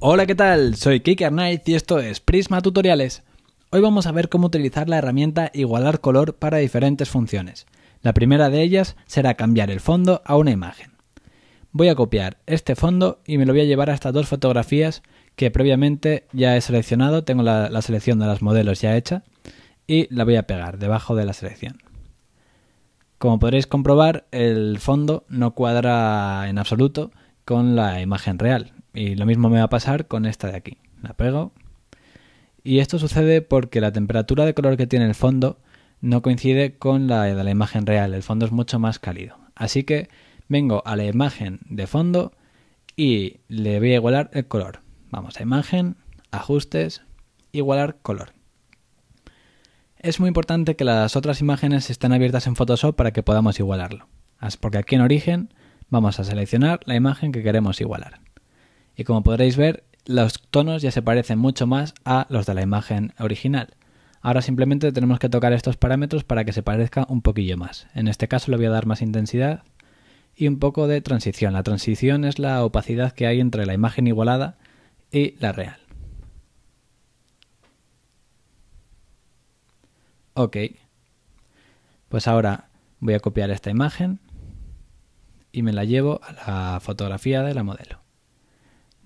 Hola, ¿qué tal? Soy Kicker Knight y esto es Prisma Tutoriales. Hoy vamos a ver cómo utilizar la herramienta Igualar color para diferentes funciones. La primera de ellas será cambiar el fondo a una imagen. Voy a copiar este fondo y me lo voy a llevar a estas dos fotografías que previamente ya he seleccionado. Tengo la, la selección de las modelos ya hecha y la voy a pegar debajo de la selección. Como podréis comprobar, el fondo no cuadra en absoluto con la imagen real y lo mismo me va a pasar con esta de aquí. La pego. Y esto sucede porque la temperatura de color que tiene el fondo no coincide con la de la imagen real. El fondo es mucho más cálido. Así que vengo a la imagen de fondo y le voy a igualar el color. Vamos a imagen, ajustes, igualar color. Es muy importante que las otras imágenes estén abiertas en Photoshop para que podamos igualarlo. Porque aquí en origen vamos a seleccionar la imagen que queremos igualar. Y como podréis ver, los tonos ya se parecen mucho más a los de la imagen original. Ahora simplemente tenemos que tocar estos parámetros para que se parezca un poquillo más. En este caso le voy a dar más intensidad y un poco de transición. La transición es la opacidad que hay entre la imagen igualada y la real. Ok. Pues ahora voy a copiar esta imagen y me la llevo a la fotografía de la modelo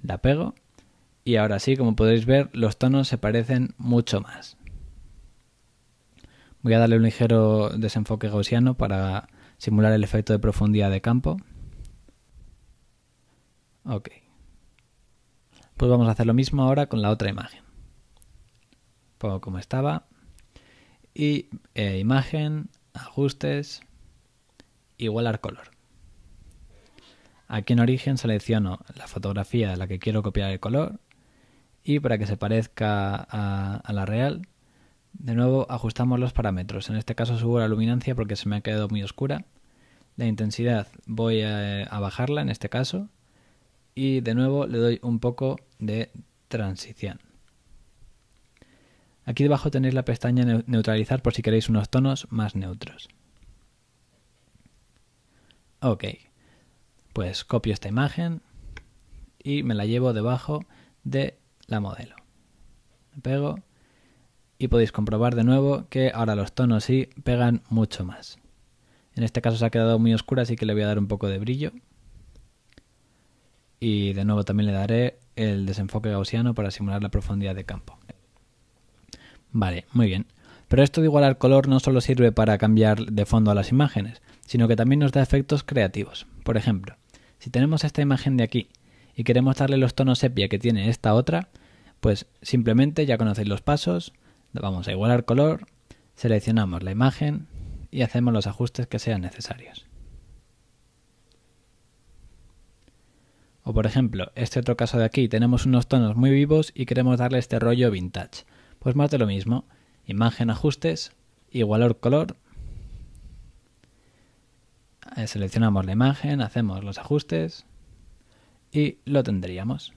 la pego y ahora sí, como podéis ver, los tonos se parecen mucho más. Voy a darle un ligero desenfoque gaussiano para simular el efecto de profundidad de campo. Ok. Pues vamos a hacer lo mismo ahora con la otra imagen. Pongo como estaba. Y eh, imagen, ajustes, igualar color. Aquí en origen selecciono la fotografía de la que quiero copiar el color y para que se parezca a, la real, de nuevo ajustamos los parámetros. En este caso subo la luminancia porque se me ha quedado muy oscura. La intensidad voy a, a bajarla en este caso y de nuevo le doy un poco de transición. Aquí debajo tenéis la pestaña neutralizar por si queréis unos tonos más neutros. Ok. Pues copio esta imagen y me la llevo debajo de la modelo. pego y podéis comprobar de nuevo que ahora los tonos sí pegan mucho más. En este caso se ha quedado muy oscura, así que le voy a dar un poco de brillo. Y de nuevo también le daré el desenfoque gaussiano para simular la profundidad de campo. Vale, muy bien. Pero esto de igualar color no solo sirve para cambiar de fondo a las imágenes, sino que también nos da efectos creativos. Por ejemplo, si tenemos esta imagen de aquí y queremos darle los tonos sepia que tiene esta otra, pues simplemente ya conocéis los pasos, vamos a igualar color, seleccionamos la imagen y hacemos los ajustes que sean necesarios. O por ejemplo, este otro caso de aquí, tenemos unos tonos muy vivos y queremos darle este rollo vintage. Pues más de lo mismo, imagen ajustes, igualar color eh, seleccionamos la imagen, hacemos los ajustes y lo tendríamos.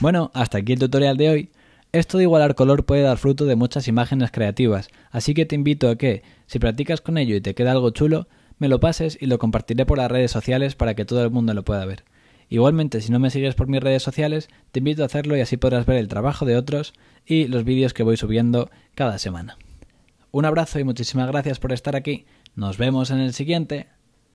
Bueno, hasta aquí el tutorial de hoy. Esto de igualar color puede dar fruto de muchas imágenes creativas, así que te invito a que, si practicas con ello y te queda algo chulo, me lo pases y lo compartiré por las redes sociales para que todo el mundo lo pueda ver. Igualmente, si no me sigues por mis redes sociales, te invito a hacerlo y así podrás ver el trabajo de otros y los vídeos que voy subiendo cada semana. Un abrazo y muchísimas gracias por estar aquí. Nos vemos en el siguiente.